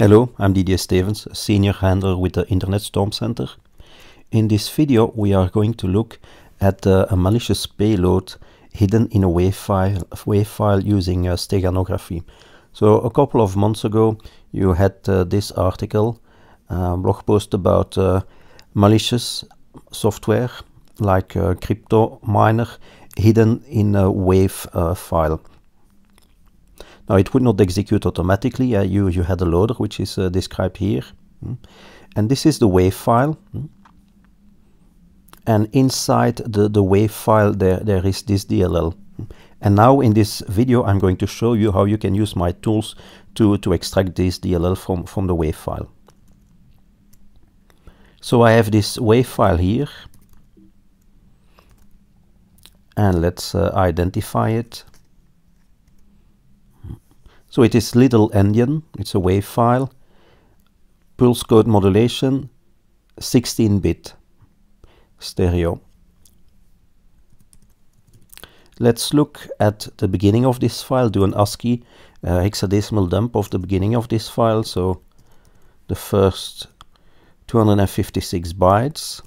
Hello, I'm Didier Stevens, senior handler with the Internet Storm Center. In this video, we are going to look at uh, a malicious payload hidden in a WAV file, WAV file using uh, steganography. So a couple of months ago, you had uh, this article, uh, blog post about uh, malicious software like uh, crypto miner hidden in a WAV file. Now it would not execute automatically. Uh, you, you had a loader which is uh, described here. Mm. And this is the WAV file. Mm. And inside the, the WAV file there, there is this DLL. Hmm? And now in this video I'm going to show you how you can use my tools to, to extract this DLL from, from the WAV file. So I have this WAV file here. And let's uh, identify it. So it is little endian, it's a wave file, pulse code modulation, 16 bit stereo. Let's look at the beginning of this file, do an ASCII uh, hexadecimal dump of the beginning of this file. So the first 256 bytes.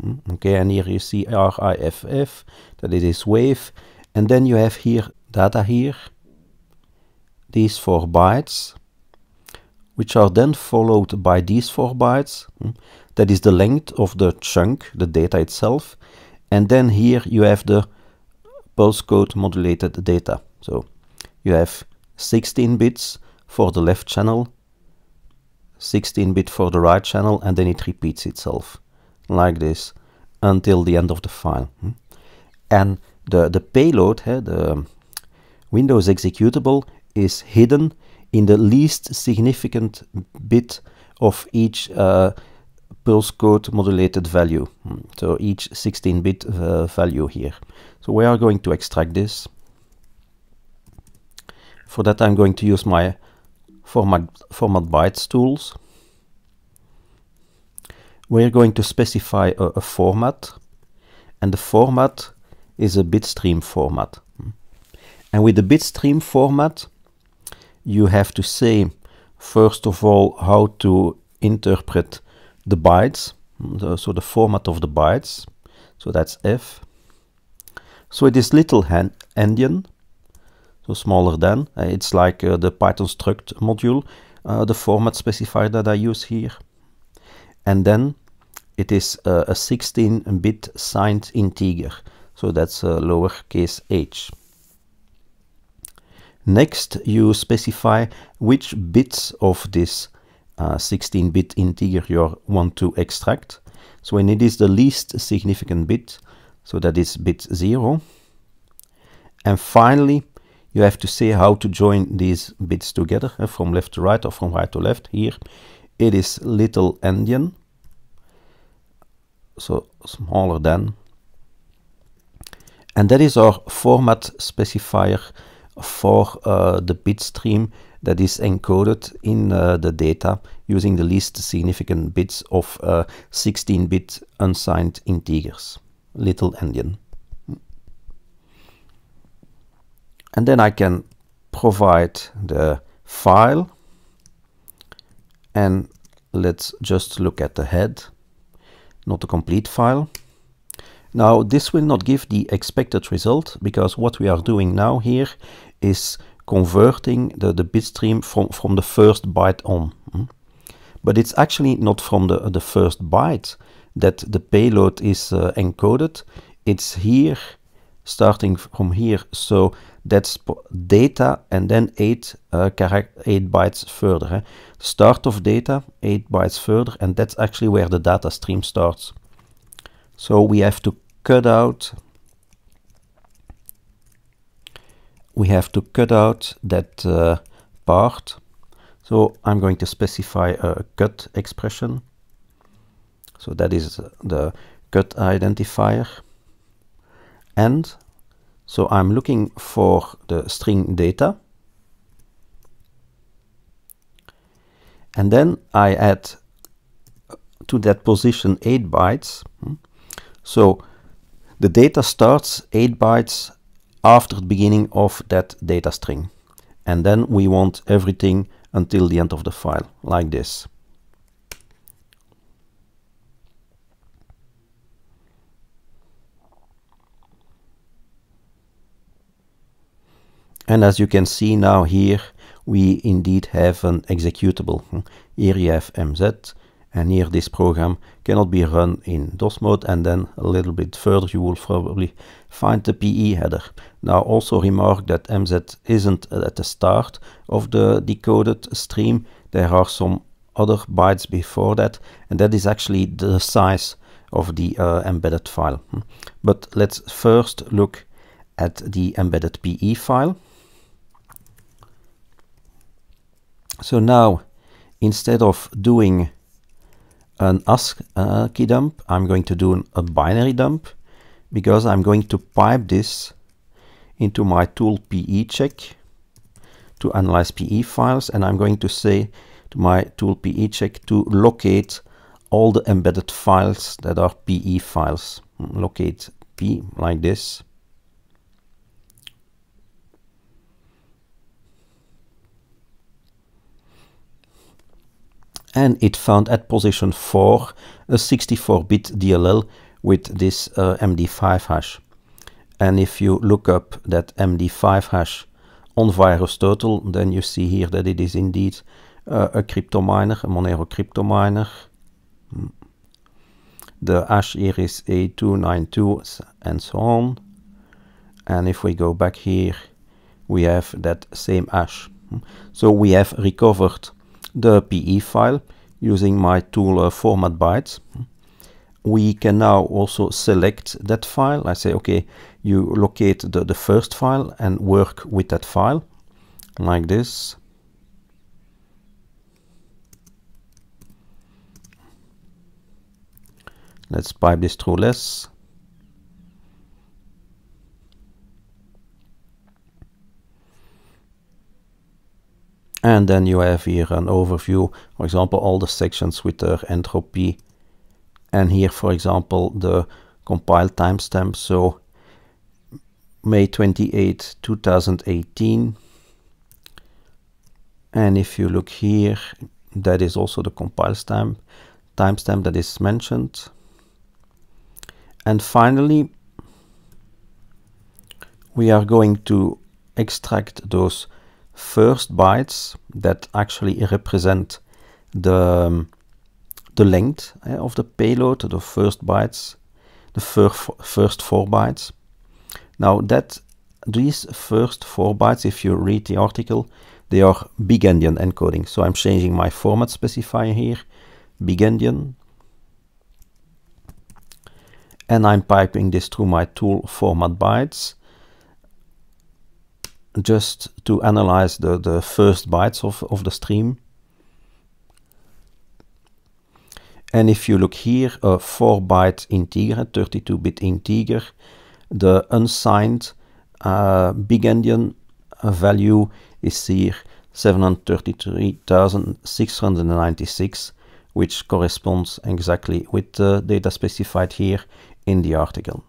Hmm, okay, and here you see RIFF, that it is wave. And then you have here data here, these four bytes, which are then followed by these four bytes. Hmm, that is the length of the chunk, the data itself. And then here you have the pulse code modulated data. So you have 16 bits for the left channel, 16 bit for the right channel, and then it repeats itself like this until the end of the file. Hmm. And the, the payload, eh, the um, Windows executable, is hidden in the least significant bit of each uh, pulse code modulated value. Hmm, so each 16-bit uh, value here. So we are going to extract this. For that I'm going to use my format, format bytes tools. We're going to specify a, a format and the format is a bitstream format. Hmm. And with the bitstream format you have to say, first of all, how to interpret the bytes, the, so the format of the bytes. So that's F. So it is little hand, endian, so smaller than. Uh, it's like uh, the Python struct module, uh, the format specifier that I use here. And then it is uh, a 16-bit signed integer, so that's a uh, lowercase h. Next, you specify which bits of this 16-bit uh, integer you want to extract. So when it is the least significant bit, so that is bit 0. And finally, you have to say how to join these bits together uh, from left to right or from right to left. Here it is little endian, so smaller than. And that is our format specifier for uh, the bit stream that is encoded in uh, the data using the least significant bits of 16-bit uh, unsigned integers, little endian. And then I can provide the file and let's just look at the head, not the complete file. Now this will not give the expected result because what we are doing now here is converting the, the bit stream from, from the first byte on. Hmm? But it's actually not from the, the first byte that the payload is uh, encoded. It's here, starting from here. So that's data and then 8, uh, eight bytes further. Eh? Start of data, 8 bytes further, and that's actually where the data stream starts. So we have to cut out we have to cut out that uh, part so I'm going to specify a cut expression so that is the cut identifier and so I'm looking for the string data and then I add to that position 8 bytes hmm. so the data starts 8 bytes after the beginning of that data string. And then we want everything until the end of the file, like this. And as you can see now here, we indeed have an executable. Here hmm, you have mz, and here this program cannot be run in DOS mode and then a little bit further you will probably find the PE header. Now also remark that MZ isn't at the start of the decoded stream, there are some other bytes before that and that is actually the size of the uh, embedded file. Hmm. But let's first look at the embedded PE file. So now instead of doing an uh, key dump, I'm going to do an, a binary dump because I'm going to pipe this into my tool PE check to analyze PE files and I'm going to say to my tool PE check to locate all the embedded files that are PE files. Locate P like this and it found at position 4 a 64-bit DLL with this uh, MD5 hash. And if you look up that MD5 hash on VirusTotal, then you see here that it is indeed uh, a crypto miner, a Monero crypto miner. Hmm. The hash here is A292 and so on. And if we go back here, we have that same hash. Hmm. So we have recovered the PE file using my tool uh, format bytes. We can now also select that file. I say, okay, you locate the, the first file and work with that file like this. Let's pipe this through less. And then you have here an overview, for example, all the sections with their entropy. And here, for example, the compile timestamp. So May 28, 2018. And if you look here, that is also the compile time timestamp that is mentioned. And finally, we are going to extract those first bytes that actually represent the, um, the length eh, of the payload, the first bytes, the fir first four bytes. Now that these first four bytes, if you read the article, they are big endian encoding. So I'm changing my format specifier here, big endian, and I'm piping this through my tool format bytes just to analyze the, the first bytes of, of the stream. And if you look here, a 4-byte integer, 32-bit integer, the unsigned uh, big endian uh, value is here 733,696, which corresponds exactly with the data specified here in the article.